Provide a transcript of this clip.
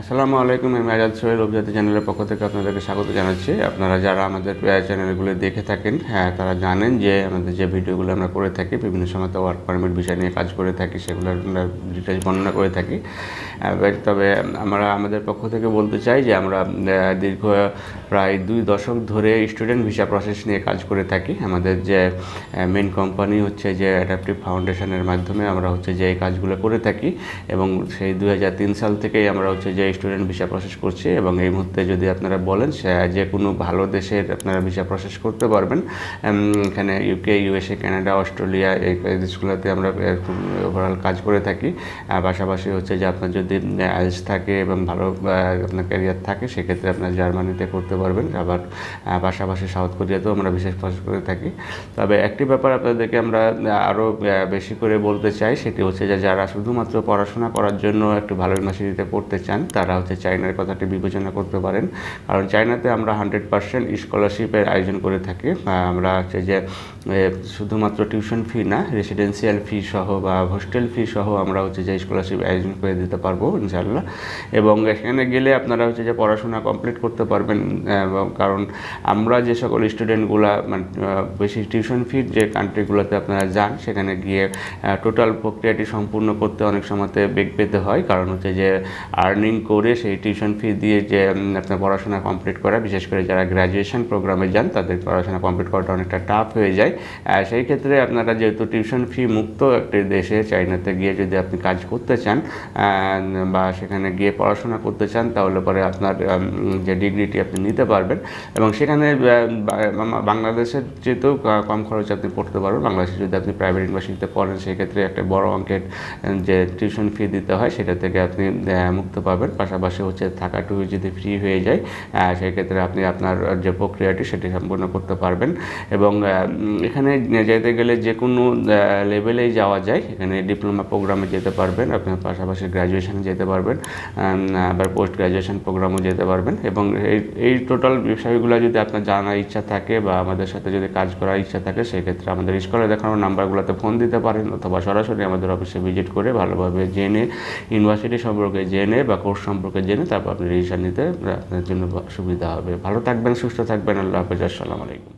আসসালামু আলাইকুম আমি আজাদ সোহেল অভিজাতি চ্যানেলের পক্ষ থেকে আপনাদেরকে স্বাগত জানাচ্ছি আপনারা যারা আমাদের চ্যানেলগুলো দেখে থাকেন হ্যাঁ তারা জানেন যে আমাদের যে ভিডিওগুলো আমরা করে থাকি বিভিন্ন সময় তো ওয়ার্ক পারমিট বিষয় নিয়ে কাজ করে থাকি সেগুলো আমরা ডিটেলস বর্ণনা করে থাকি তবে আমরা আমাদের পক্ষ থেকে বলতে চাই যে আমরা দীর্ঘ প্রায় দুই দশক ধরে স্টুডেন্ট ভিসা প্রসেস নিয়ে কাজ করে থাকি আমাদের যে মেন কোম্পানি হচ্ছে যে অ্যাডাপটিভ ফাউন্ডেশনের মাধ্যমে আমরা হচ্ছে যে এই কাজগুলো করে থাকি এবং সেই দু সাল থেকেই আমরা হচ্ছে যে স্টুডেন্ট ভিসা প্রসেস করছি এবং এই মুহূর্তে যদি আপনারা বলেন যে কোনো ভালো দেশের আপনারা ভিসা প্রসেস করতে পারবেন এখানে ইউকে ইউএসএ কানাডা অস্ট্রেলিয়া এই দেশগুলোতে আমরা ওভারঅল কাজ করে থাকি পাশাপাশি হচ্ছে যে আপনার যদি আইলস থাকে এবং ভালো আপনার ক্যারিয়ার থাকে সেক্ষেত্রে আপনার জার্মানিতে করতে পারবেন আবার পাশাপাশি সাউথ কোরিয়াতেও আমরা বিশেষ প্রসেস করে থাকি তবে একটি ব্যাপার আপনাদেরকে আমরা আরও বেশি করে বলতে চাই সেটি হচ্ছে যে যারা শুধুমাত্র পড়াশোনা করার জন্য একটু ভালো ইউনিভার্সিটিতে পড়তে চান তারা হচ্ছে চায়নার কথাটি বিবেচনা করতে পারেন কারণ চায়নাতে আমরা হান্ড্রেড পার্সেন্ট স্কলারশিপের আয়োজন করে থাকি আমরা হচ্ছে যে শুধুমাত্র টিউশন ফি না রেসিডেন্সিয়াল ফি সহ বা হোস্টেল ফি সহ আমরা হচ্ছে যে স্কলারশিপ আয়োজন করে দিতে পারবো ইনশাল্লাহ এবং এখানে গেলে আপনারা হচ্ছে যে পড়াশোনা কমপ্লিট করতে পারবেন কারণ আমরা যে সকল স্টুডেন্টগুলা মানে বেশি টিউশন ফি যে কান্ট্রিগুলোতে আপনারা যান সেখানে গিয়ে টোটাল প্রক্রিয়াটি সম্পূর্ণ করতে অনেক সময়তে বেগ পেতে হয় কারণ হচ্ছে যে আর্নিং করে সেই টিউশন ফি দিয়ে যে আপনার পড়াশোনা কমপ্লিট করা বিশেষ করে যারা গ্র্যাজুয়েশন প্রোগ্রামে যান তাদের পড়াশোনা কমপ্লিট করাটা অনেকটা টাফ হয়ে যায় সেই ক্ষেত্রে আপনারা যেহেতু টিউশন ফি মুক্ত একটি দেশে চাইনাতে গিয়ে যদি আপনি কাজ করতে চান বা সেখানে গিয়ে পড়াশোনা করতে চান তাহলে পরে আপনার যে ডিগ্রিটি আপনি নিতে পারবেন এবং সেখানে বাংলাদেশের যেহেতু কম খরচে আপনি পড়তে পারবেন বাংলাদেশে যদি আপনি প্রাইভেট ইউনিভার্সিটিতে পড়েন সেক্ষেত্রে একটা বড় অঙ্কের যে টিউশন ফি দিতে হয় সেটা থেকে আপনি মুক্ত পাবেন পারবেন পাশাপাশি হচ্ছে থাকাটু যদি ফ্রি হয়ে যায় সেক্ষেত্রে আপনি আপনার যে প্রক্রিয়াটি সেটি সম্পূর্ণ করতে পারবেন এবং এখানে যেতে গেলে যে কোনো লেভেলেই যাওয়া যায় এখানে ডিপ্লোমা প্রোগ্রামে যেতে পারবেন আপনার পাশাপাশি গ্র্যাজুয়েশানে যেতে পারবেন আবার পোস্ট গ্রাজুয়েশান প্রোগ্রামও যেতে পারবেন এবং এই এই টোটাল বিষয়গুলো যদি আপনার জানার ইচ্ছা থাকে বা আমাদের সাথে যদি কাজ করার ইচ্ছা থাকে সেক্ষেত্রে আমাদের স্কলে দেখানোর নাম্বারগুলোতে ফোন দিতে পারেন অথবা সরাসরি আমাদের অফিসে ভিজিট করে ভালোভাবে জেনে ইউনিভার্সিটি সম্পর্কে জেনে বা কোর্স কোর্স সম্পর্কে জেনে তারপর আপনি রিভিশন নিতে আপনার জন্য সুবিধা হবে ভালো থাকবেন সুস্থ থাকবেন আল্লাহ হাফিজ আসসালামু আলাইকুম